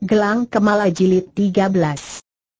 Gelang Kemala Jilid 13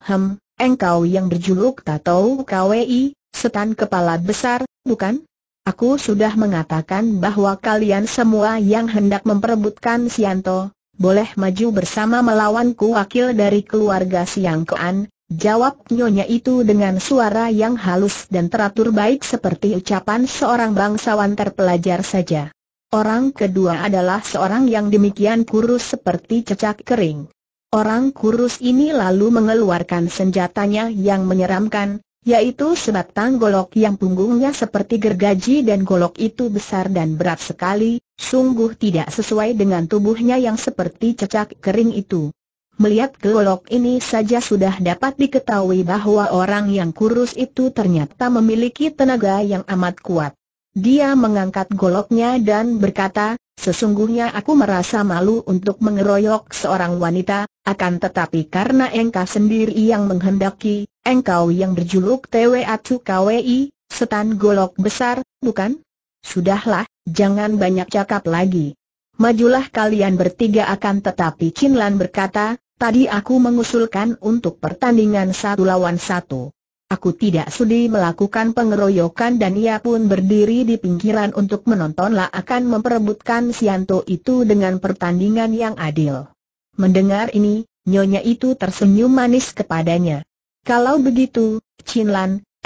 Hem, engkau yang berjuluk Tato KWI, setan kepala besar, bukan? Aku sudah mengatakan bahwa kalian semua yang hendak memperebutkan Sianto, boleh maju bersama melawanku wakil dari keluarga Siangkoan, jawab nyonya itu dengan suara yang halus dan teratur baik seperti ucapan seorang bangsawan terpelajar saja. Orang kedua adalah seorang yang demikian kurus seperti cecak kering. Orang kurus ini lalu mengeluarkan senjatanya yang menyeramkan, yaitu sebatang golok yang punggungnya seperti gergaji dan golok itu besar dan berat sekali, sungguh tidak sesuai dengan tubuhnya yang seperti cecak kering itu. Melihat golok ini saja sudah dapat diketahui bahwa orang yang kurus itu ternyata memiliki tenaga yang amat kuat. Dia mengangkat goloknya dan berkata, Sesungguhnya aku merasa malu untuk mengeroyok seorang wanita, akan tetapi karena engkau sendiri yang menghendaki, engkau yang berjuluk TW Atsu KWI, setan golok besar, bukan? Sudahlah, jangan banyak cakap lagi. Majulah kalian bertiga akan tetapi Chinlan berkata, tadi aku mengusulkan untuk pertandingan satu lawan satu. Aku tidak sudi melakukan pengeroyokan dan ia pun berdiri di pinggiran untuk menontonlah akan memperebutkan Sianto itu dengan pertandingan yang adil. Mendengar ini, nyonya itu tersenyum manis kepadanya. Kalau begitu, Chin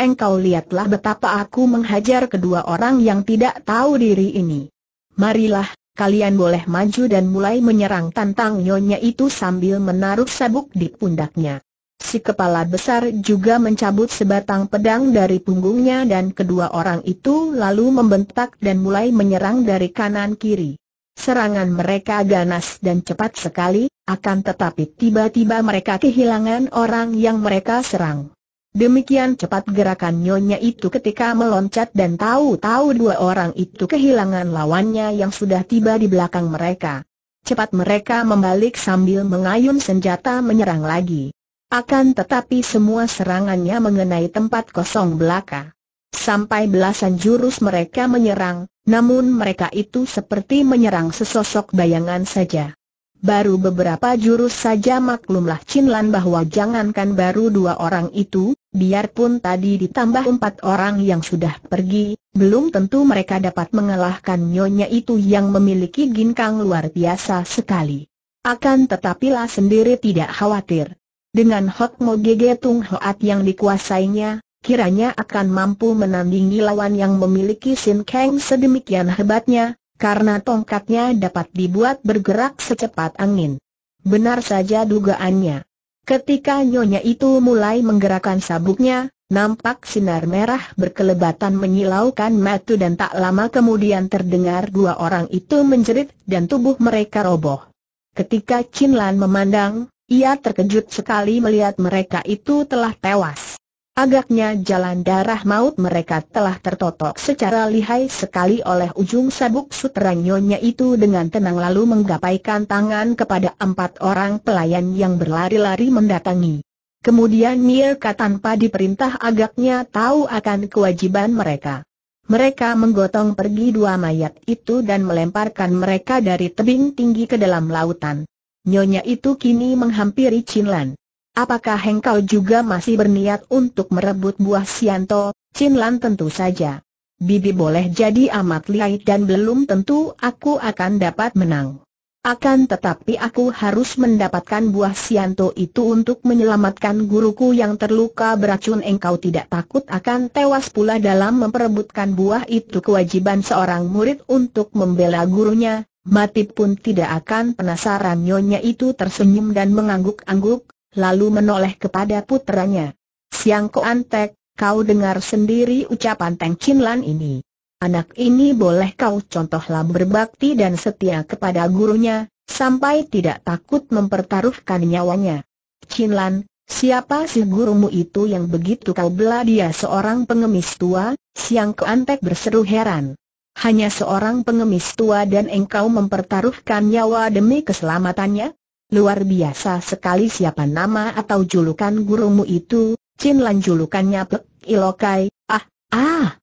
engkau lihatlah betapa aku menghajar kedua orang yang tidak tahu diri ini. Marilah, kalian boleh maju dan mulai menyerang tantang nyonya itu sambil menaruh sabuk di pundaknya. Si kepala besar juga mencabut sebatang pedang dari punggungnya dan kedua orang itu lalu membentak dan mulai menyerang dari kanan-kiri. Serangan mereka ganas dan cepat sekali, akan tetapi tiba-tiba mereka kehilangan orang yang mereka serang. Demikian cepat gerakan nyonya itu ketika meloncat dan tahu-tahu dua orang itu kehilangan lawannya yang sudah tiba di belakang mereka. Cepat mereka membalik sambil mengayun senjata menyerang lagi. Akan tetapi semua serangannya mengenai tempat kosong belaka. Sampai belasan jurus mereka menyerang, namun mereka itu seperti menyerang sesosok bayangan saja. Baru beberapa jurus saja maklumlah Chin bahwa jangankan baru dua orang itu, biarpun tadi ditambah empat orang yang sudah pergi, belum tentu mereka dapat mengalahkan nyonya itu yang memiliki ginkang luar biasa sekali. Akan tetapi lah sendiri tidak khawatir. Dengan hot Mo Gege Tung Hoat yang dikuasainya, kiranya akan mampu menandingi lawan yang memiliki Sin Kang sedemikian hebatnya, karena tongkatnya dapat dibuat bergerak secepat angin. Benar saja dugaannya. Ketika nyonya itu mulai menggerakkan sabuknya, nampak sinar merah berkelebatan menyilaukan matu dan tak lama kemudian terdengar dua orang itu menjerit dan tubuh mereka roboh. Ketika Chin Lan memandang, ia terkejut sekali melihat mereka itu telah tewas. Agaknya jalan darah maut mereka telah tertotok secara lihai sekali oleh ujung sabuk sutra nyonya itu dengan tenang lalu menggapaikan tangan kepada empat orang pelayan yang berlari-lari mendatangi. Kemudian Mirka tanpa diperintah agaknya tahu akan kewajiban mereka. Mereka menggotong pergi dua mayat itu dan melemparkan mereka dari tebing tinggi ke dalam lautan nyonya itu kini menghampiri Chin Lan. Apakah engkau juga masih berniat untuk merebut buah Sianto? Chin Lan tentu saja. Bibi boleh jadi amat liat dan belum tentu aku akan dapat menang. Akan tetapi aku harus mendapatkan buah Sianto itu untuk menyelamatkan guruku yang terluka beracun engkau tidak takut akan tewas pula dalam memperebutkan buah itu kewajiban seorang murid untuk membela gurunya, Mati pun tidak akan penasaran nyonya itu tersenyum dan mengangguk-angguk, lalu menoleh kepada putranya. Siang Ko Antek, kau dengar sendiri ucapan Teng Chin Lan ini. Anak ini boleh kau contohlah berbakti dan setia kepada gurunya, sampai tidak takut mempertaruhkan nyawanya. Chin Lan, siapa sih gurumu itu yang begitu kau bela dia seorang pengemis tua? Siang Ko Antek berseru heran. Hanya seorang pengemis tua dan engkau mempertaruhkan nyawa demi keselamatannya? Luar biasa sekali siapa nama atau julukan gurumu itu, Chin Lan julukannya Pek Ilokai, ah, ah.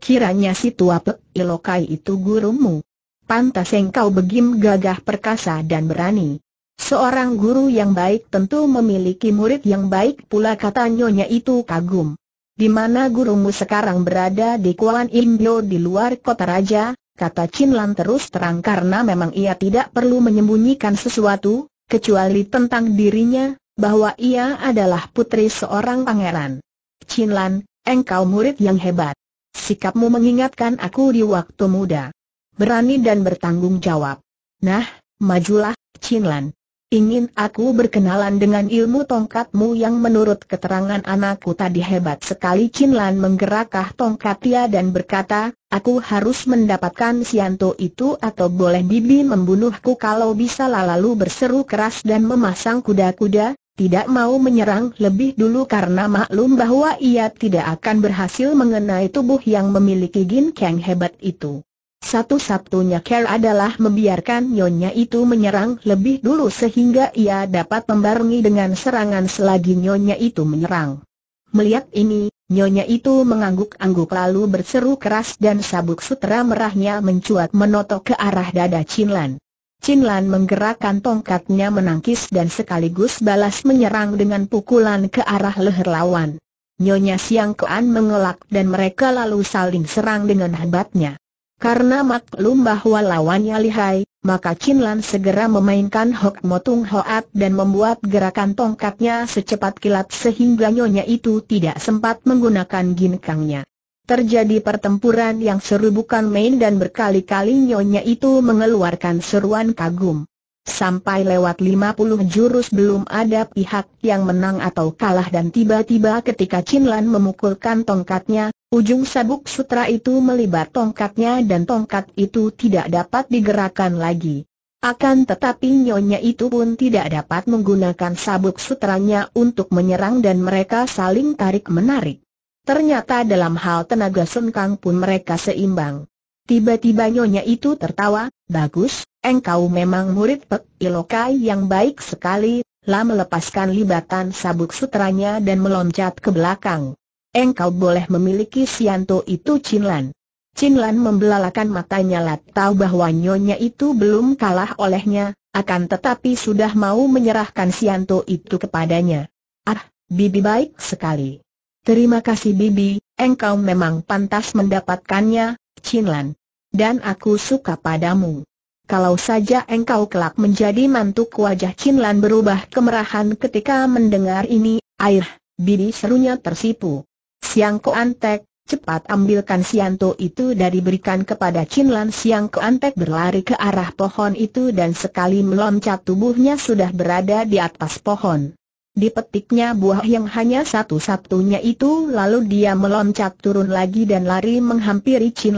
Kiranya si tua Pek Ilokai itu gurumu. Pantas engkau begim gagah perkasa dan berani. Seorang guru yang baik tentu memiliki murid yang baik pula kata nyonya itu kagum di mana gurumu sekarang berada di kuala Imbio di luar kota raja, kata Chin Lan terus terang karena memang ia tidak perlu menyembunyikan sesuatu, kecuali tentang dirinya, bahwa ia adalah putri seorang pangeran. Chin Lan, engkau murid yang hebat. Sikapmu mengingatkan aku di waktu muda. Berani dan bertanggung jawab. Nah, majulah, Chin Lan ingin aku berkenalan dengan ilmu tongkatmu yang menurut keterangan anakku tadi hebat sekali Chin Lan menggerakah tongkat dia dan berkata, aku harus mendapatkan Sianto itu atau boleh Bibi membunuhku kalau bisa lalu berseru keras dan memasang kuda-kuda, tidak mau menyerang lebih dulu karena maklum bahwa ia tidak akan berhasil mengenai tubuh yang memiliki Gin Kang hebat itu. Satu-satunya care adalah membiarkan nyonya itu menyerang lebih dulu sehingga ia dapat membarengi dengan serangan selagi nyonya itu menyerang. Melihat ini, nyonya itu mengangguk-angguk lalu berseru keras dan sabuk sutera merahnya mencuat menotok ke arah dada Chinlan. Chinlan menggerakkan tongkatnya menangkis dan sekaligus balas menyerang dengan pukulan ke arah leher lawan. Nyonya Siang Kuan mengelak dan mereka lalu saling serang dengan hebatnya. Karena maklum bahwa lawannya lihai, maka Chin Lan segera memainkan Hok Motung Hoat dan membuat gerakan tongkatnya secepat kilat sehingga nyonya itu tidak sempat menggunakan ginkangnya. Terjadi pertempuran yang seru bukan main dan berkali-kali nyonya itu mengeluarkan seruan kagum. Sampai lewat 50 jurus belum ada pihak yang menang atau kalah dan tiba-tiba ketika Chin Lan memukulkan tongkatnya, Ujung sabuk sutra itu melibat tongkatnya dan tongkat itu tidak dapat digerakkan lagi. Akan tetapi nyonya itu pun tidak dapat menggunakan sabuk sutranya untuk menyerang dan mereka saling tarik-menarik. Ternyata dalam hal tenaga Sun pun mereka seimbang. Tiba-tiba nyonya itu tertawa, bagus, engkau memang murid Pek Ilokai yang baik sekali, lah melepaskan libatan sabuk sutranya dan meloncat ke belakang engkau boleh memiliki Sianto itu Cinlan. Cinlan membelalakan matanya lat tahu bahwa nyonya itu belum kalah olehnya, akan tetapi sudah mau menyerahkan Sianto itu kepadanya. Ah, Bibi baik sekali. Terima kasih Bibi, engkau memang pantas mendapatkannya, Cinlan. Dan aku suka padamu. Kalau saja engkau kelak menjadi mantuk wajah Cinlan berubah kemerahan ketika mendengar ini, air, Bibi serunya tersipu. Siang Koantek, cepat ambilkan Sianto itu dari berikan kepada Chin Lan Siang Koantek berlari ke arah pohon itu dan sekali meloncat tubuhnya sudah berada di atas pohon. Dipetiknya buah yang hanya satu-satunya itu lalu dia meloncat turun lagi dan lari menghampiri Chin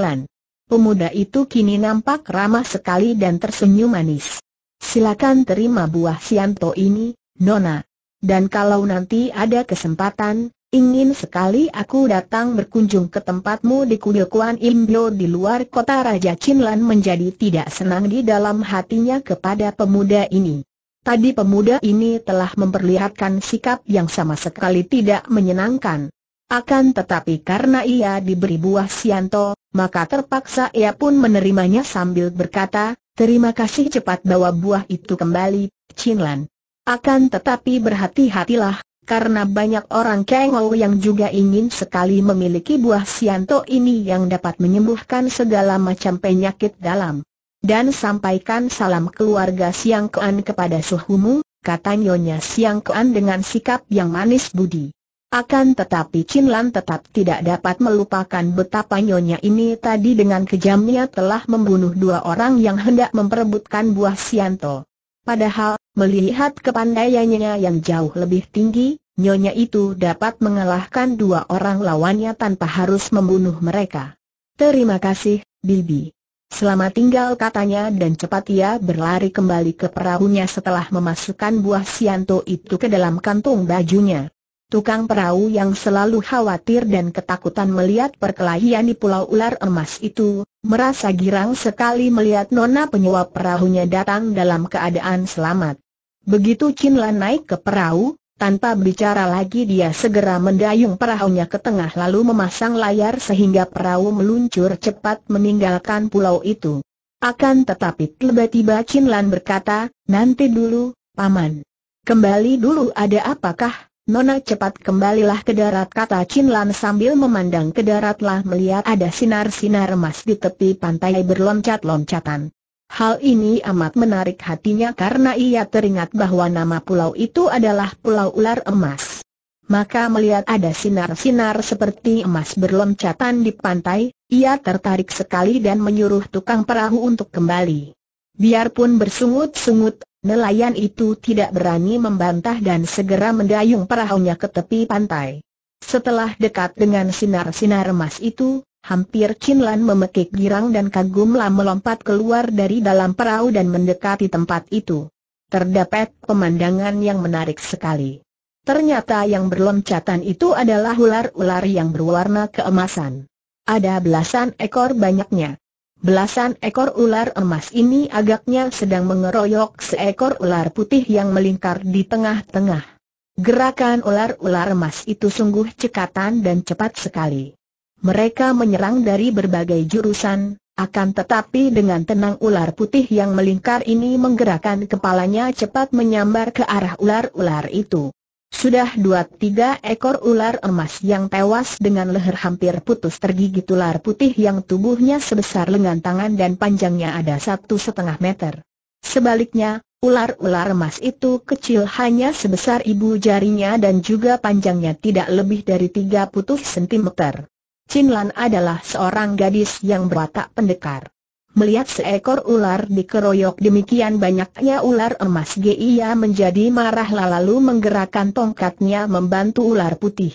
Pemuda itu kini nampak ramah sekali dan tersenyum manis. Silakan terima buah Sianto ini, Nona. Dan kalau nanti ada kesempatan, ingin sekali aku datang berkunjung ke tempatmu di kuil Kuan Imbio di luar kota Raja Chinlan menjadi tidak senang di dalam hatinya kepada pemuda ini. Tadi pemuda ini telah memperlihatkan sikap yang sama sekali tidak menyenangkan. Akan tetapi karena ia diberi buah sianto, maka terpaksa ia pun menerimanya sambil berkata, terima kasih cepat bawa buah itu kembali, Chinlan. Akan tetapi berhati-hatilah, karena banyak orang Kengou yang juga ingin sekali memiliki buah sianto ini yang dapat menyembuhkan segala macam penyakit dalam. Dan sampaikan salam keluarga Siang Kean kepada Suhumu, kata Nyonya Siang Kean dengan sikap yang manis budi. Akan tetapi Chin Lan tetap tidak dapat melupakan betapa Nyonya ini tadi dengan kejamnya telah membunuh dua orang yang hendak memperebutkan buah sianto. Padahal, melihat kepandaiannya yang jauh lebih tinggi, nyonya itu dapat mengalahkan dua orang lawannya tanpa harus membunuh mereka. Terima kasih, Bibi. Selamat tinggal katanya dan cepat ia berlari kembali ke perahunya setelah memasukkan buah sianto itu ke dalam kantung bajunya. Tukang perahu yang selalu khawatir dan ketakutan melihat perkelahian di Pulau Ular Emas itu, merasa girang sekali melihat nona penyewa perahunya datang dalam keadaan selamat. Begitu Chin Lan naik ke perahu, tanpa berbicara lagi dia segera mendayung perahunya ke tengah lalu memasang layar sehingga perahu meluncur cepat meninggalkan pulau itu. Akan tetapi tiba-tiba Chin Lan berkata, nanti dulu, Paman. Kembali dulu ada apakah? Nona cepat kembalilah ke darat kata Chin Lan sambil memandang ke darat daratlah melihat ada sinar-sinar emas di tepi pantai berloncat-loncatan. Hal ini amat menarik hatinya karena ia teringat bahwa nama pulau itu adalah Pulau Ular Emas. Maka melihat ada sinar-sinar seperti emas berloncatan di pantai, ia tertarik sekali dan menyuruh tukang perahu untuk kembali. Biarpun bersungut-sungut, Nelayan itu tidak berani membantah dan segera mendayung perahunya ke tepi pantai. Setelah dekat dengan sinar-sinar emas itu, hampir Lan memekik girang dan kagumlah melompat keluar dari dalam perahu dan mendekati tempat itu. Terdapat pemandangan yang menarik sekali. Ternyata yang berloncatan itu adalah ular-ular yang berwarna keemasan. Ada belasan ekor banyaknya. Belasan ekor ular emas ini agaknya sedang mengeroyok seekor ular putih yang melingkar di tengah-tengah. Gerakan ular-ular emas itu sungguh cekatan dan cepat sekali. Mereka menyerang dari berbagai jurusan, akan tetapi dengan tenang ular putih yang melingkar ini menggerakkan kepalanya cepat menyambar ke arah ular-ular itu. Sudah dua tiga ekor ular emas yang tewas dengan leher hampir putus tergigit ular putih yang tubuhnya sebesar lengan tangan dan panjangnya ada satu setengah meter. Sebaliknya, ular-ular emas itu kecil hanya sebesar ibu jarinya dan juga panjangnya tidak lebih dari tiga putus sentimeter. Chin Lan adalah seorang gadis yang berwatak pendekar. Melihat seekor ular dikeroyok demikian banyaknya ular emas Gia menjadi marah lalu menggerakkan tongkatnya membantu ular putih.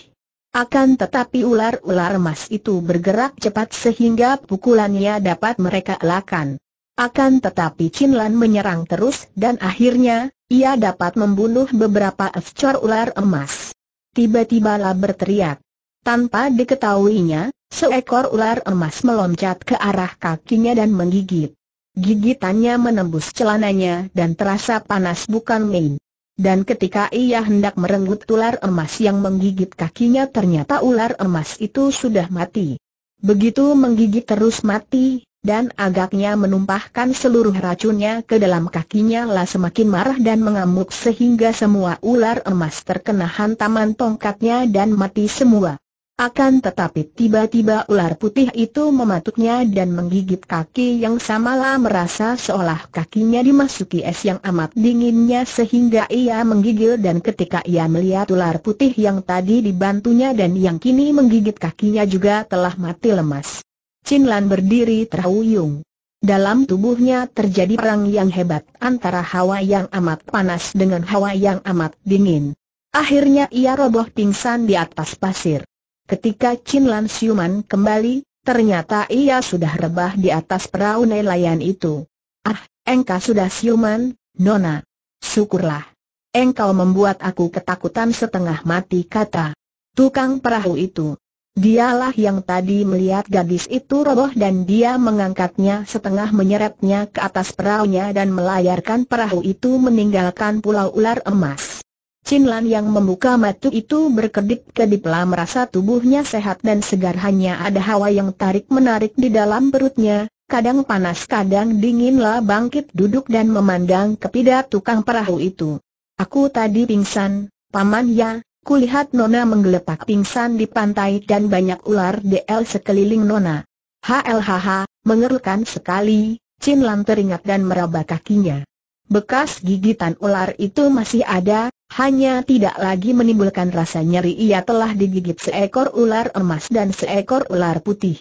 Akan tetapi ular-ular emas itu bergerak cepat sehingga pukulannya dapat mereka elakkan. Akan tetapi Chin Lan menyerang terus dan akhirnya, ia dapat membunuh beberapa ekor ular emas. Tiba-tiba lah berteriak. Tanpa diketahuinya, Seekor ular emas meloncat ke arah kakinya dan menggigit. Gigitannya menembus celananya dan terasa panas bukan main. Dan ketika ia hendak merenggut ular emas yang menggigit kakinya ternyata ular emas itu sudah mati. Begitu menggigit terus mati, dan agaknya menumpahkan seluruh racunnya ke dalam kakinya lah semakin marah dan mengamuk sehingga semua ular emas terkena hantaman tongkatnya dan mati semua. Akan tetapi tiba-tiba ular putih itu mematuknya dan menggigit kaki yang samalah merasa seolah kakinya dimasuki es yang amat dinginnya sehingga ia menggigil dan ketika ia melihat ular putih yang tadi dibantunya dan yang kini menggigit kakinya juga telah mati lemas. Chin Lan berdiri terhuyung. Dalam tubuhnya terjadi perang yang hebat antara hawa yang amat panas dengan hawa yang amat dingin. Akhirnya ia roboh pingsan di atas pasir. Ketika Chin Lan Siuman kembali, ternyata ia sudah rebah di atas perahu nelayan itu. Ah, engkau sudah siuman, Nona. Syukurlah. Engkau membuat aku ketakutan setengah mati kata. Tukang perahu itu. Dialah yang tadi melihat gadis itu roboh dan dia mengangkatnya setengah menyeretnya ke atas perahunya dan melayarkan perahu itu meninggalkan pulau ular emas. Chin Lan yang membuka matu itu berkedip-kediplah merasa tubuhnya sehat dan segar hanya ada hawa yang tarik-menarik di dalam perutnya, kadang panas kadang dinginlah bangkit duduk dan memandang kepada tukang perahu itu. Aku tadi pingsan, paman ya, kulihat Nona menggelepak pingsan di pantai dan banyak ular DL sekeliling Nona. HLHH, mengerikan sekali, Chin Lan teringat dan meraba kakinya. Bekas gigitan ular itu masih ada, hanya tidak lagi menimbulkan rasa nyeri ia telah digigit seekor ular emas dan seekor ular putih.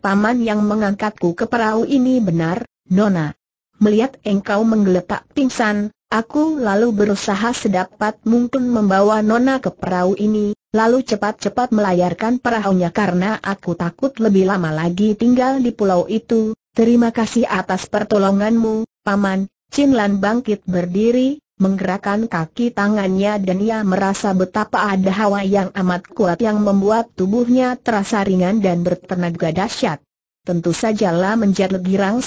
Paman yang mengangkatku ke perahu ini benar, Nona. Melihat engkau menggeletak pingsan, aku lalu berusaha sedapat mungkin membawa Nona ke perahu ini, lalu cepat-cepat melayarkan perahunya karena aku takut lebih lama lagi tinggal di pulau itu. Terima kasih atas pertolonganmu, Paman. Chin bangkit berdiri, menggerakkan kaki tangannya dan ia merasa betapa ada hawa yang amat kuat yang membuat tubuhnya terasa ringan dan bertenaga dahsyat tentu saja lah menjadi girang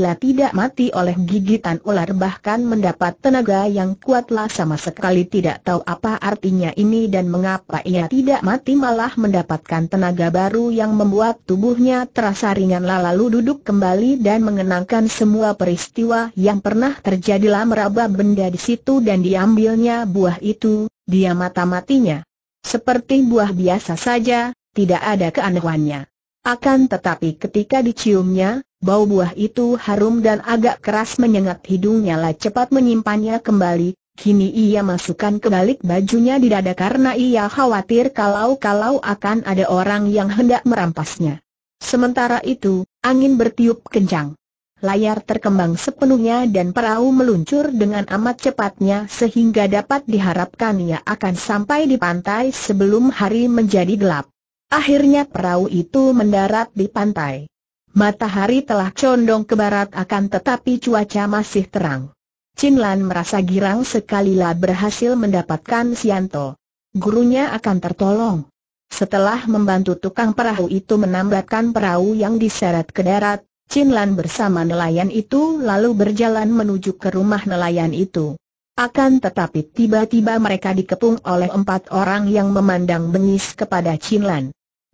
lah tidak mati oleh gigitan ular bahkan mendapat tenaga yang kuatlah sama sekali tidak tahu apa artinya ini dan mengapa ia tidak mati malah mendapatkan tenaga baru yang membuat tubuhnya terasa ringan lalu duduk kembali dan mengenangkan semua peristiwa yang pernah terjadilah meraba benda di situ dan diambilnya buah itu, dia mata-matinya. Seperti buah biasa saja, tidak ada keanehannya. Akan tetapi ketika diciumnya, bau buah itu harum dan agak keras menyengat hidungnya lah cepat menyimpannya kembali, Kini ia masukkan ke kebalik bajunya di dada karena ia khawatir kalau-kalau akan ada orang yang hendak merampasnya. Sementara itu, angin bertiup kencang. Layar terkembang sepenuhnya dan perahu meluncur dengan amat cepatnya sehingga dapat diharapkan ia akan sampai di pantai sebelum hari menjadi gelap. Akhirnya perahu itu mendarat di pantai. Matahari telah condong ke barat akan tetapi cuaca masih terang. Chin Lan merasa girang sekalilah berhasil mendapatkan Sianto. Gurunya akan tertolong. Setelah membantu tukang perahu itu menambatkan perahu yang diseret ke darat, Chin bersama nelayan itu lalu berjalan menuju ke rumah nelayan itu. Akan tetapi tiba-tiba mereka dikepung oleh empat orang yang memandang bengis kepada Chin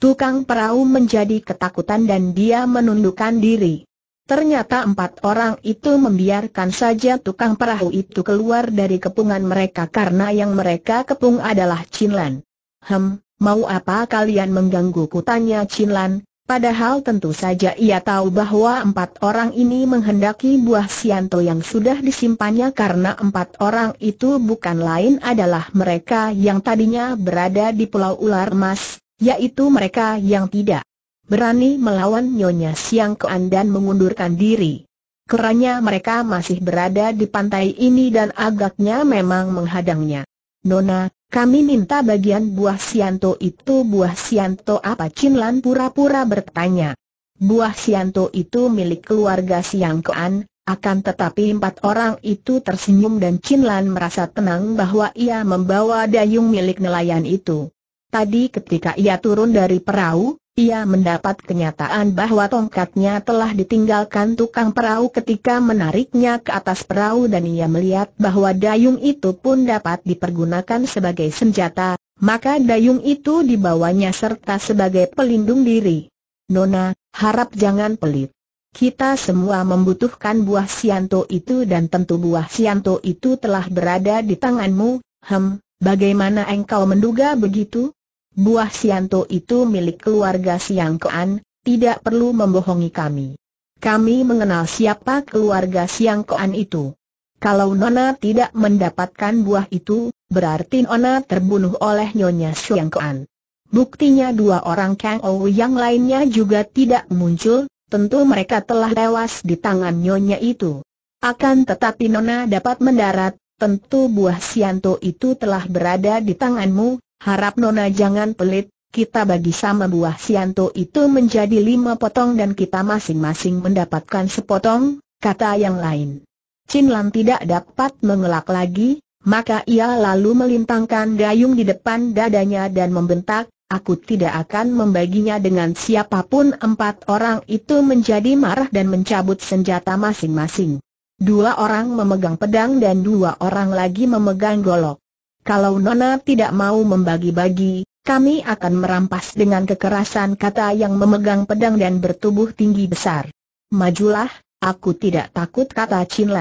Tukang perahu menjadi ketakutan dan dia menundukkan diri. Ternyata empat orang itu membiarkan saja tukang perahu itu keluar dari kepungan mereka karena yang mereka kepung adalah Chinlan. Hem, mau apa kalian mengganggu tanya Chinlan, padahal tentu saja ia tahu bahwa empat orang ini menghendaki buah sianto yang sudah disimpannya karena empat orang itu bukan lain adalah mereka yang tadinya berada di Pulau Ular Emas yaitu mereka yang tidak berani melawan Nyonya Siang Kean dan mengundurkan diri. Keranya mereka masih berada di pantai ini dan agaknya memang menghadangnya. Nona, kami minta bagian buah sianto itu buah sianto apa Cinlan pura-pura bertanya. Buah sianto itu milik keluarga Siang Kean, akan tetapi empat orang itu tersenyum dan Cinlan merasa tenang bahwa ia membawa dayung milik nelayan itu. Tadi ketika ia turun dari perahu, ia mendapat kenyataan bahwa tongkatnya telah ditinggalkan tukang perahu ketika menariknya ke atas perahu dan ia melihat bahwa dayung itu pun dapat dipergunakan sebagai senjata, maka dayung itu dibawanya serta sebagai pelindung diri. Nona, harap jangan pelit. Kita semua membutuhkan buah sianto itu dan tentu buah sianto itu telah berada di tanganmu, hem, bagaimana engkau menduga begitu? buah Sianto itu milik keluarga Siangkoan, tidak perlu membohongi kami. Kami mengenal siapa keluarga Siangkoan itu. Kalau Nona tidak mendapatkan buah itu, berarti Nona terbunuh oleh Nyonya Siangkoan. Buktinya dua orang Kang Ou yang lainnya juga tidak muncul, tentu mereka telah tewas di tangan Nyonya itu. Akan tetapi Nona dapat mendarat, tentu buah Sianto itu telah berada di tanganmu, Harap Nona jangan pelit, kita bagi sama buah sianto itu menjadi lima potong dan kita masing-masing mendapatkan sepotong, kata yang lain. Chin Lan tidak dapat mengelak lagi, maka ia lalu melintangkan gayung di depan dadanya dan membentak, aku tidak akan membaginya dengan siapapun empat orang itu menjadi marah dan mencabut senjata masing-masing. Dua orang memegang pedang dan dua orang lagi memegang golok. Kalau Nona tidak mau membagi-bagi, kami akan merampas dengan kekerasan kata yang memegang pedang dan bertubuh tinggi besar. Majulah, aku tidak takut kata Chin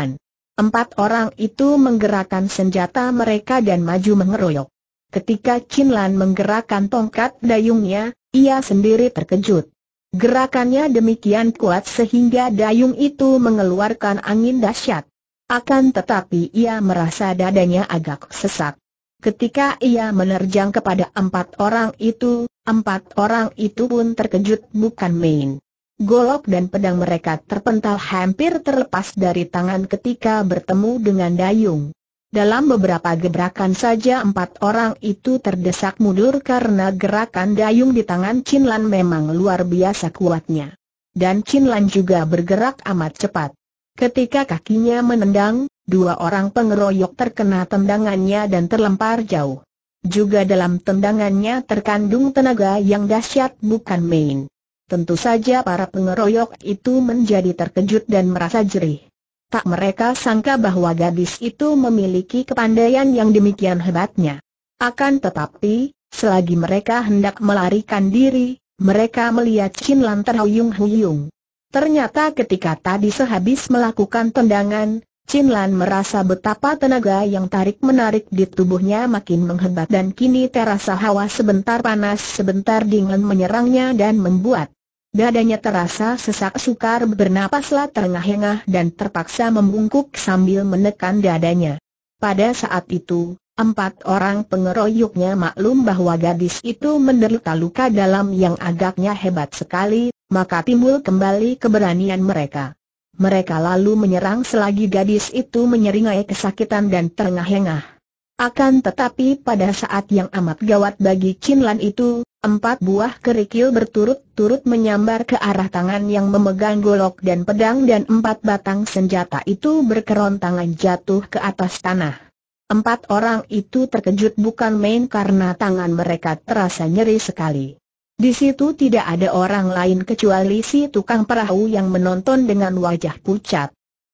Empat orang itu menggerakkan senjata mereka dan maju mengeroyok. Ketika Chin menggerakkan tongkat dayungnya, ia sendiri terkejut. Gerakannya demikian kuat sehingga dayung itu mengeluarkan angin dahsyat. Akan tetapi ia merasa dadanya agak sesak. Ketika ia menerjang kepada empat orang itu, empat orang itu pun terkejut bukan main. Golok dan pedang mereka terpental hampir terlepas dari tangan ketika bertemu dengan dayung. Dalam beberapa gebrakan saja empat orang itu terdesak mundur karena gerakan dayung di tangan Lan memang luar biasa kuatnya. Dan Lan juga bergerak amat cepat. Ketika kakinya menendang, dua orang pengeroyok terkena tendangannya dan terlempar jauh. Juga dalam tendangannya terkandung tenaga yang dahsyat bukan main. Tentu saja para pengeroyok itu menjadi terkejut dan merasa jerih. Tak mereka sangka bahwa gadis itu memiliki kepandaian yang demikian hebatnya. Akan tetapi, selagi mereka hendak melarikan diri, mereka melihat Chin Lan terhuyung-huyung. Ternyata ketika tadi sehabis melakukan tendangan, Chin Lan merasa betapa tenaga yang tarik-menarik di tubuhnya makin menghebat dan kini terasa hawa sebentar panas sebentar dingin menyerangnya dan membuat Dadanya terasa sesak sukar bernapaslah terengah-engah dan terpaksa membungkuk sambil menekan dadanya. Pada saat itu, Empat orang pengeroyoknya maklum bahwa gadis itu menderita luka dalam yang agaknya hebat sekali, maka timbul kembali keberanian mereka. Mereka lalu menyerang selagi gadis itu menyeringai kesakitan dan terengah-engah. Akan tetapi pada saat yang amat gawat bagi Chin Lan itu, empat buah kerikil berturut-turut menyambar ke arah tangan yang memegang golok dan pedang dan empat batang senjata itu berkerontangan jatuh ke atas tanah. Empat orang itu terkejut bukan main karena tangan mereka terasa nyeri sekali. Di situ tidak ada orang lain kecuali si tukang perahu yang menonton dengan wajah pucat.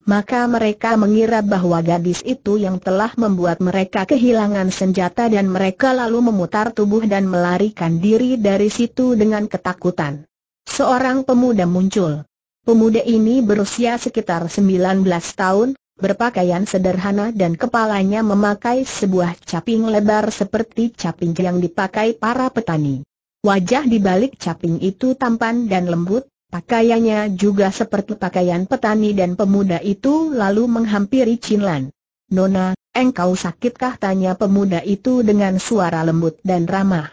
Maka mereka mengira bahwa gadis itu yang telah membuat mereka kehilangan senjata dan mereka lalu memutar tubuh dan melarikan diri dari situ dengan ketakutan. Seorang pemuda muncul. Pemuda ini berusia sekitar 19 tahun, berpakaian sederhana dan kepalanya memakai sebuah caping lebar seperti caping yang dipakai para petani. Wajah di balik caping itu tampan dan lembut, pakaiannya juga seperti pakaian petani dan pemuda itu lalu menghampiri Chinlan. Nona, engkau sakitkah? tanya pemuda itu dengan suara lembut dan ramah.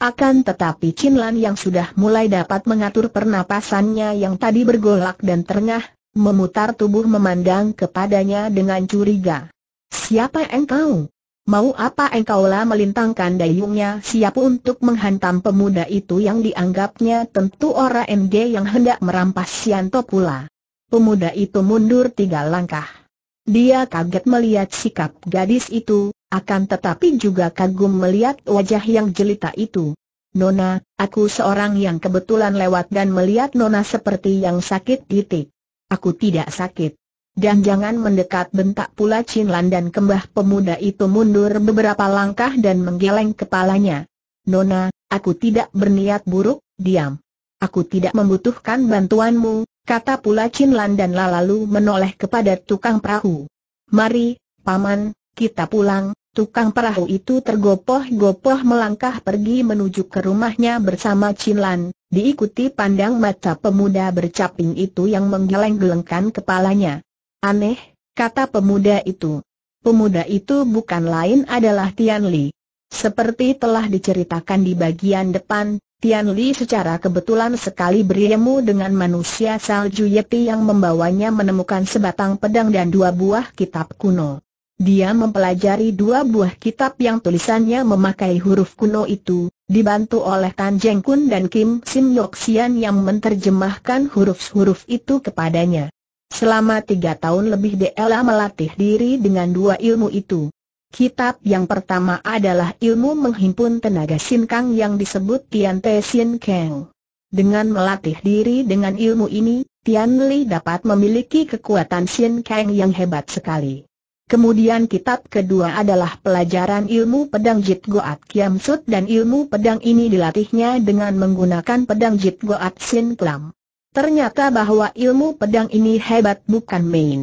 Akan tetapi Chinlan yang sudah mulai dapat mengatur pernapasannya yang tadi bergolak dan terengah, memutar tubuh memandang kepadanya dengan curiga. Siapa engkau? Mau apa engkaulah melintangkan dayungnya siap untuk menghantam pemuda itu yang dianggapnya tentu orang NG yang hendak merampas Sianto pula. Pemuda itu mundur tiga langkah. Dia kaget melihat sikap gadis itu, akan tetapi juga kagum melihat wajah yang jelita itu. Nona, aku seorang yang kebetulan lewat dan melihat Nona seperti yang sakit titik. Aku tidak sakit. Dan jangan mendekat bentak pula Chin Lan dan kembah pemuda itu mundur beberapa langkah dan menggeleng kepalanya. Nona, aku tidak berniat buruk, diam. Aku tidak membutuhkan bantuanmu, kata pula Chin Lan dan lalu menoleh kepada tukang perahu. Mari, paman, kita pulang, Tukang perahu itu tergopoh-gopoh melangkah pergi menuju ke rumahnya bersama Chin diikuti pandang mata pemuda bercaping itu yang menggeleng-gelengkan kepalanya. Aneh, kata pemuda itu. Pemuda itu bukan lain adalah Tian Li. Seperti telah diceritakan di bagian depan, Tian Li secara kebetulan sekali bertemu dengan manusia salju Yeti yang membawanya menemukan sebatang pedang dan dua buah kitab kuno. Dia mempelajari dua buah kitab yang tulisannya memakai huruf kuno itu, dibantu oleh Tan Jeng Kun dan Kim Sim Yok Sian yang menerjemahkan huruf-huruf itu kepadanya. Selama tiga tahun lebih Dela melatih diri dengan dua ilmu itu. Kitab yang pertama adalah ilmu menghimpun tenaga sin kang yang disebut Tian Te Sin Kang. Dengan melatih diri dengan ilmu ini, Tian Li dapat memiliki kekuatan sin kang yang hebat sekali. Kemudian kitab kedua adalah pelajaran ilmu pedang Jit Goat Kiam Sut dan ilmu pedang ini dilatihnya dengan menggunakan pedang Jit Goat Sin Klam. Ternyata bahwa ilmu pedang ini hebat bukan main.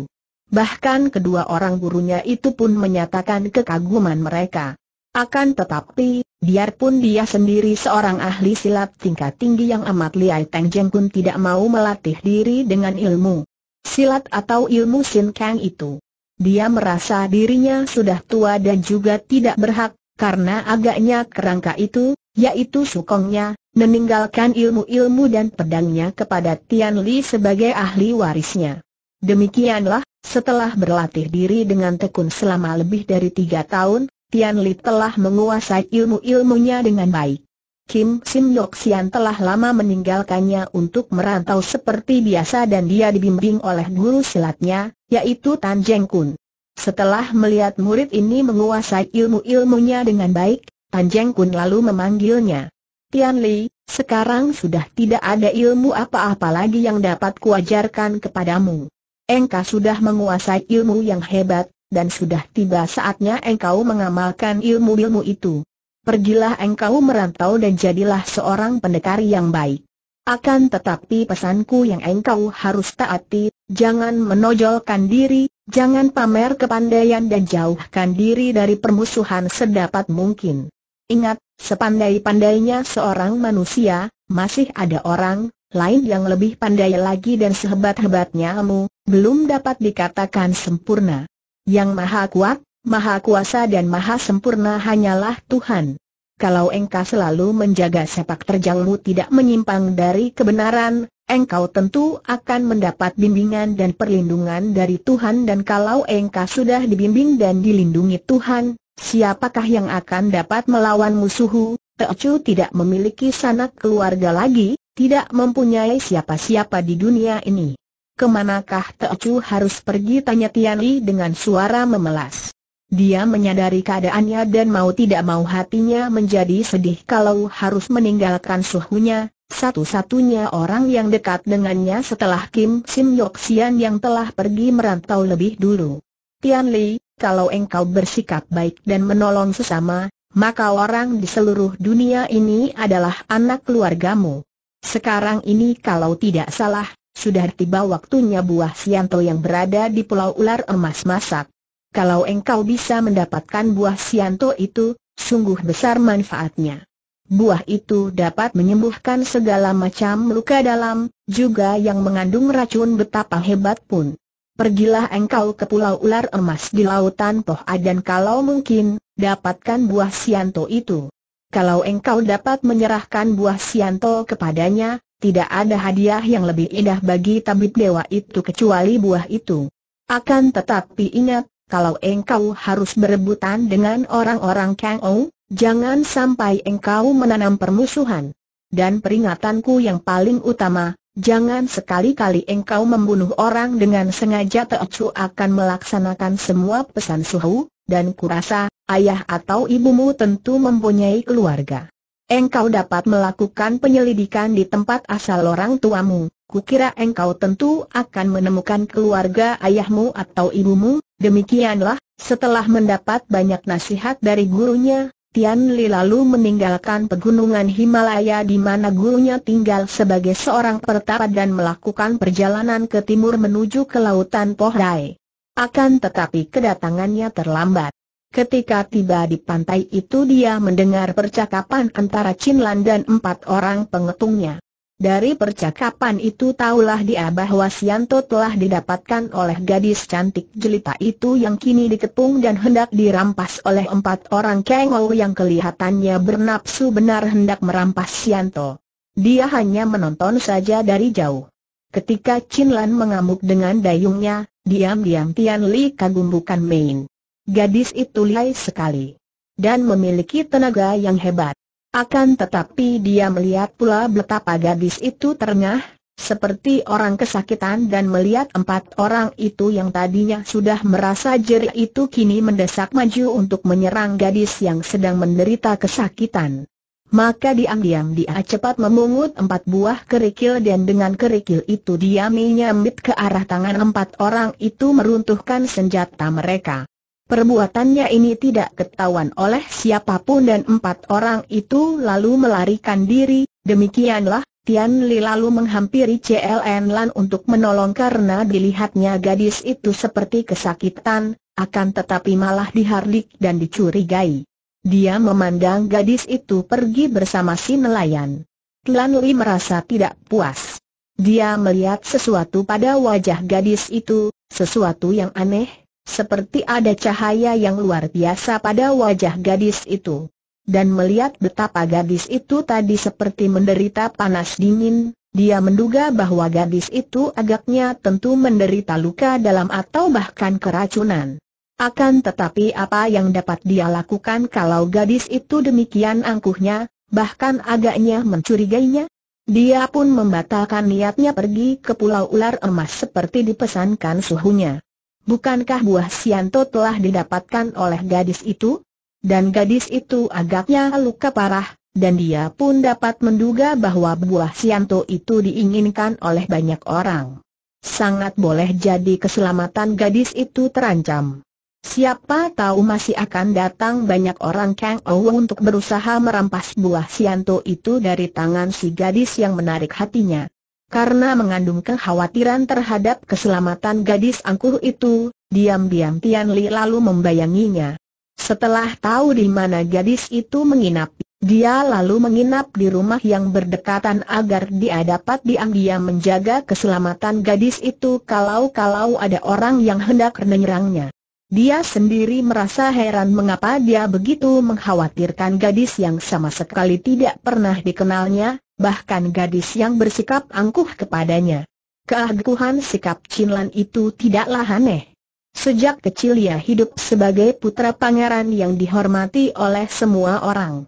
Bahkan kedua orang gurunya itu pun menyatakan kekaguman mereka. Akan tetapi, biarpun dia sendiri seorang ahli silat tingkat tinggi yang amat liai Teng Jeng Kun tidak mau melatih diri dengan ilmu silat atau ilmu Sin Kang itu. Dia merasa dirinya sudah tua dan juga tidak berhak, karena agaknya kerangka itu, yaitu sukongnya, meninggalkan ilmu-ilmu dan pedangnya kepada Tian Li sebagai ahli warisnya. Demikianlah, setelah berlatih diri dengan tekun selama lebih dari tiga tahun, Tian Li telah menguasai ilmu-ilmunya dengan baik. Kim Sim Yok Sian telah lama meninggalkannya untuk merantau seperti biasa dan dia dibimbing oleh guru silatnya, yaitu Tan Jeng Kun. Setelah melihat murid ini menguasai ilmu-ilmunya dengan baik, Tan Jeng Kun lalu memanggilnya. Tian Li, sekarang sudah tidak ada ilmu apa-apa lagi yang dapat kuajarkan kepadamu. Engkau sudah menguasai ilmu yang hebat, dan sudah tiba saatnya engkau mengamalkan ilmu-ilmu itu pergilah engkau merantau dan jadilah seorang pendekar yang baik. Akan tetapi pesanku yang engkau harus taati, jangan menonjolkan diri, jangan pamer kepandaian dan jauhkan diri dari permusuhan sedapat mungkin. Ingat, sepandai-pandainya seorang manusia, masih ada orang lain yang lebih pandai lagi dan sehebat-hebatnya kamu, belum dapat dikatakan sempurna. Yang maha kuat, Maha Kuasa dan Maha Sempurna hanyalah Tuhan. Kalau engkau selalu menjaga sepak terjangmu tidak menyimpang dari kebenaran, engkau tentu akan mendapat bimbingan dan perlindungan dari Tuhan dan kalau engkau sudah dibimbing dan dilindungi Tuhan, siapakah yang akan dapat melawan musuhu? Teocu tidak memiliki sanak keluarga lagi, tidak mempunyai siapa-siapa di dunia ini. Kemanakah Teocu harus pergi tanya Tian dengan suara memelas. Dia menyadari keadaannya dan mau tidak mau hatinya menjadi sedih kalau harus meninggalkan suhunya, satu-satunya orang yang dekat dengannya setelah Kim Sim Yok Sian yang telah pergi merantau lebih dulu. Tian Li, kalau engkau bersikap baik dan menolong sesama, maka orang di seluruh dunia ini adalah anak keluargamu. Sekarang ini kalau tidak salah, sudah tiba waktunya buah sianto yang berada di Pulau Ular Emas masak kalau engkau bisa mendapatkan buah sianto itu, sungguh besar manfaatnya. Buah itu dapat menyembuhkan segala macam luka dalam, juga yang mengandung racun betapa hebat pun. Pergilah engkau ke pulau ular emas di lautan Poh Adan kalau mungkin, dapatkan buah sianto itu. Kalau engkau dapat menyerahkan buah sianto kepadanya, tidak ada hadiah yang lebih indah bagi tabib dewa itu kecuali buah itu. Akan tetapi ingat, kalau engkau harus berebutan dengan orang-orang Kang Ou, jangan sampai engkau menanam permusuhan. Dan peringatanku yang paling utama, jangan sekali-kali engkau membunuh orang dengan sengaja Teocu akan melaksanakan semua pesan Suhu, dan kurasa, ayah atau ibumu tentu mempunyai keluarga. Engkau dapat melakukan penyelidikan di tempat asal orang tuamu. Kukira engkau tentu akan menemukan keluarga ayahmu atau ibumu. Demikianlah, setelah mendapat banyak nasihat dari gurunya, Tian Li lalu meninggalkan pegunungan Himalaya di mana gurunya tinggal sebagai seorang pertapa dan melakukan perjalanan ke timur menuju ke lautan Pohdai. Akan tetapi kedatangannya terlambat. Ketika tiba di pantai itu dia mendengar percakapan antara Chinlan dan empat orang pengetungnya. Dari percakapan itu taulah dia bahwa Sianto telah didapatkan oleh gadis cantik jelita itu yang kini dikepung dan hendak dirampas oleh empat orang kengol yang kelihatannya bernapsu benar hendak merampas Sianto. Dia hanya menonton saja dari jauh. Ketika Chinlan mengamuk dengan dayungnya, diam-diam Tian Li kagum bukan main. Gadis itu lihai sekali. Dan memiliki tenaga yang hebat. Akan tetapi dia melihat pula betapa gadis itu terengah, seperti orang kesakitan dan melihat empat orang itu yang tadinya sudah merasa jerih itu kini mendesak maju untuk menyerang gadis yang sedang menderita kesakitan. Maka diam-diam dia cepat memungut empat buah kerikil dan dengan kerikil itu dia menyambit ke arah tangan empat orang itu meruntuhkan senjata mereka. Perbuatannya ini tidak ketahuan oleh siapapun dan empat orang itu lalu melarikan diri, demikianlah, Tian Li lalu menghampiri CLN Lan untuk menolong karena dilihatnya gadis itu seperti kesakitan, akan tetapi malah dihardik dan dicurigai. Dia memandang gadis itu pergi bersama si nelayan. Tian Li merasa tidak puas. Dia melihat sesuatu pada wajah gadis itu, sesuatu yang aneh, seperti ada cahaya yang luar biasa pada wajah gadis itu. Dan melihat betapa gadis itu tadi seperti menderita panas dingin, dia menduga bahwa gadis itu agaknya tentu menderita luka dalam atau bahkan keracunan. Akan tetapi apa yang dapat dia lakukan kalau gadis itu demikian angkuhnya, bahkan agaknya mencurigainya? Dia pun membatalkan niatnya pergi ke Pulau Ular Emas seperti dipesankan suhunya. Bukankah buah Sianto telah didapatkan oleh gadis itu? Dan gadis itu agaknya luka parah, dan dia pun dapat menduga bahwa buah Sianto itu diinginkan oleh banyak orang. Sangat boleh jadi keselamatan gadis itu terancam. Siapa tahu masih akan datang banyak orang Kang Ou untuk berusaha merampas buah Sianto itu dari tangan si gadis yang menarik hatinya. Karena mengandung kekhawatiran terhadap keselamatan gadis angkuh itu, diam-diam Tian Li lalu membayanginya. Setelah tahu di mana gadis itu menginap, dia lalu menginap di rumah yang berdekatan agar dia dapat diam-diam menjaga keselamatan gadis itu kalau-kalau ada orang yang hendak menyerangnya. Dia sendiri merasa heran mengapa dia begitu mengkhawatirkan gadis yang sama sekali tidak pernah dikenalnya, bahkan gadis yang bersikap angkuh kepadanya. Keangkuhan sikap Cinlan itu tidaklah aneh. Sejak kecil ia hidup sebagai putra pangeran yang dihormati oleh semua orang.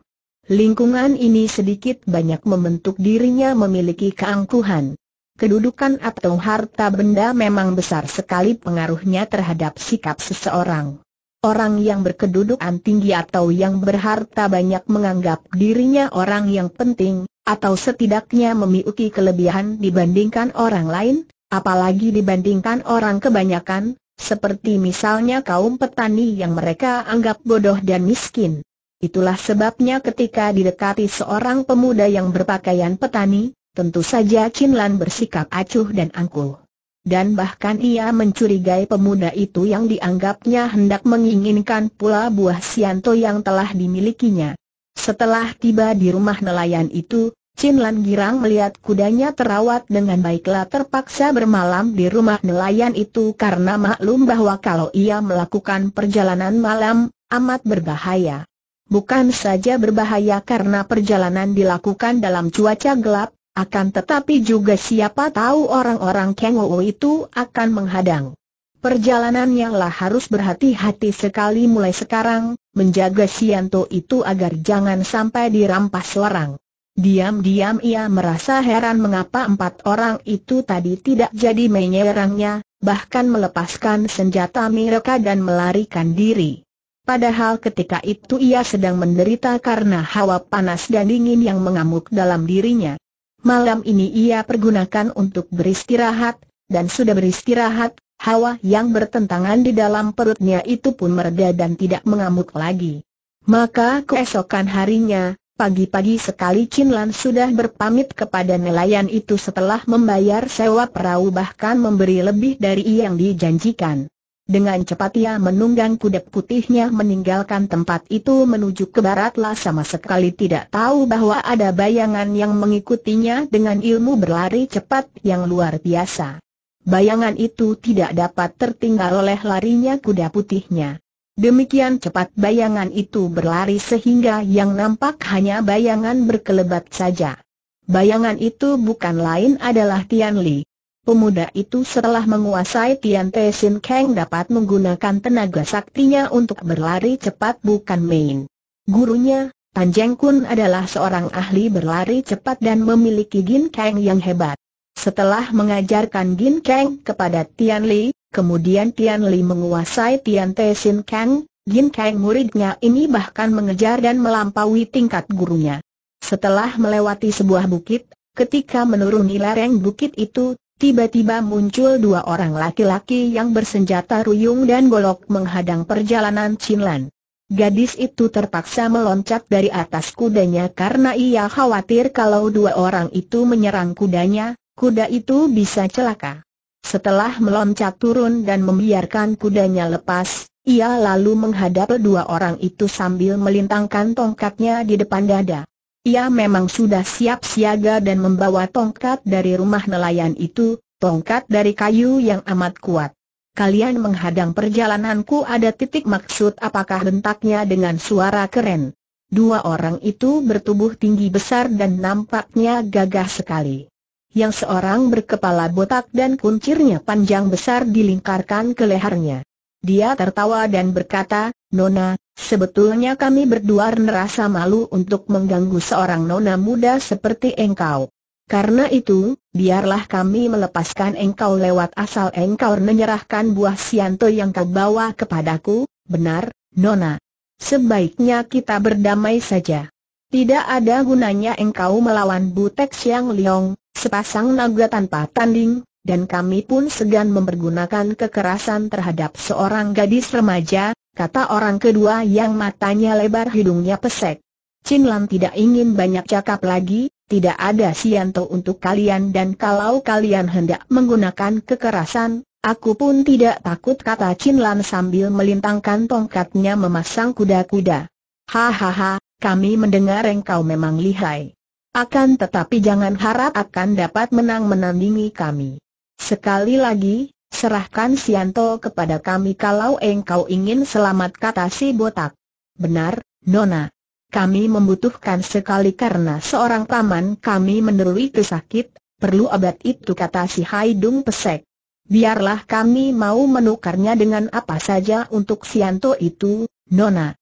Lingkungan ini sedikit banyak membentuk dirinya memiliki keangkuhan kedudukan atau harta benda memang besar sekali pengaruhnya terhadap sikap seseorang. Orang yang berkedudukan tinggi atau yang berharta banyak menganggap dirinya orang yang penting, atau setidaknya memiliki kelebihan dibandingkan orang lain, apalagi dibandingkan orang kebanyakan, seperti misalnya kaum petani yang mereka anggap bodoh dan miskin. Itulah sebabnya ketika didekati seorang pemuda yang berpakaian petani, Tentu saja Chin Lan bersikap acuh dan angkuh. Dan bahkan ia mencurigai pemuda itu yang dianggapnya hendak menginginkan pula buah Sianto yang telah dimilikinya. Setelah tiba di rumah nelayan itu, Chin Lan girang melihat kudanya terawat dengan baiklah terpaksa bermalam di rumah nelayan itu karena maklum bahwa kalau ia melakukan perjalanan malam, amat berbahaya. Bukan saja berbahaya karena perjalanan dilakukan dalam cuaca gelap, akan tetapi juga siapa tahu orang-orang Kengowo itu akan menghadang. Perjalanannya lah harus berhati-hati sekali mulai sekarang, menjaga Sianto itu agar jangan sampai dirampas orang. Diam-diam ia merasa heran mengapa empat orang itu tadi tidak jadi menyerangnya, bahkan melepaskan senjata mereka dan melarikan diri. Padahal ketika itu ia sedang menderita karena hawa panas dan dingin yang mengamuk dalam dirinya. Malam ini ia pergunakan untuk beristirahat, dan sudah beristirahat, hawa yang bertentangan di dalam perutnya itu pun mereda dan tidak mengamuk lagi. Maka keesokan harinya, pagi-pagi sekali Chin sudah berpamit kepada nelayan itu setelah membayar sewa perahu bahkan memberi lebih dari yang dijanjikan. Dengan cepat ia menunggang kuda putihnya meninggalkan tempat itu menuju ke baratlah sama sekali tidak tahu bahwa ada bayangan yang mengikutinya dengan ilmu berlari cepat yang luar biasa. Bayangan itu tidak dapat tertinggal oleh larinya kuda putihnya. Demikian cepat bayangan itu berlari sehingga yang nampak hanya bayangan berkelebat saja. Bayangan itu bukan lain adalah Tian Li. Pemuda itu setelah menguasai Tian Te Sin Kang dapat menggunakan tenaga saktinya untuk berlari cepat bukan main. Gurunya, Tan Jeng Kun adalah seorang ahli berlari cepat dan memiliki Gin Kang yang hebat. Setelah mengajarkan Gin Kang kepada Tian Li, kemudian Tian Li menguasai Tian Te Sin Kang, Gin Kang muridnya ini bahkan mengejar dan melampaui tingkat gurunya. Setelah melewati sebuah bukit, ketika menuruni lereng bukit itu, Tiba-tiba muncul dua orang laki-laki yang bersenjata ruyung dan golok menghadang perjalanan Chinlan. Gadis itu terpaksa meloncat dari atas kudanya karena ia khawatir kalau dua orang itu menyerang kudanya, kuda itu bisa celaka. Setelah meloncat turun dan membiarkan kudanya lepas, ia lalu menghadap dua orang itu sambil melintangkan tongkatnya di depan dada. Ia memang sudah siap siaga dan membawa tongkat dari rumah nelayan itu, tongkat dari kayu yang amat kuat. Kalian menghadang perjalananku ada titik maksud apakah bentaknya dengan suara keren. Dua orang itu bertubuh tinggi besar dan nampaknya gagah sekali. Yang seorang berkepala botak dan kuncirnya panjang besar dilingkarkan ke lehernya. Dia tertawa dan berkata, Nona, sebetulnya kami berdua merasa malu untuk mengganggu seorang nona muda seperti engkau. Karena itu, biarlah kami melepaskan engkau lewat asal engkau menyerahkan buah sianto yang kau bawa kepadaku, benar, Nona. Sebaiknya kita berdamai saja. Tidak ada gunanya engkau melawan Butek Siang Liong, sepasang naga tanpa tanding, dan kami pun segan mempergunakan kekerasan terhadap seorang gadis remaja, kata orang kedua yang matanya lebar hidungnya pesek. Chin Lan tidak ingin banyak cakap lagi, tidak ada sianto untuk kalian dan kalau kalian hendak menggunakan kekerasan, aku pun tidak takut kata Chin Lan sambil melintangkan tongkatnya memasang kuda-kuda. Hahaha, kami mendengar engkau memang lihai. Akan tetapi jangan harap akan dapat menang menandingi kami. Sekali lagi, serahkan Sianto kepada kami kalau engkau ingin selamat kata si botak. Benar, Nona. Kami membutuhkan sekali karena seorang paman kami menerui kesakit, perlu obat itu kata si Haidung pesek. Biarlah kami mau menukarnya dengan apa saja untuk Sianto itu, Nona.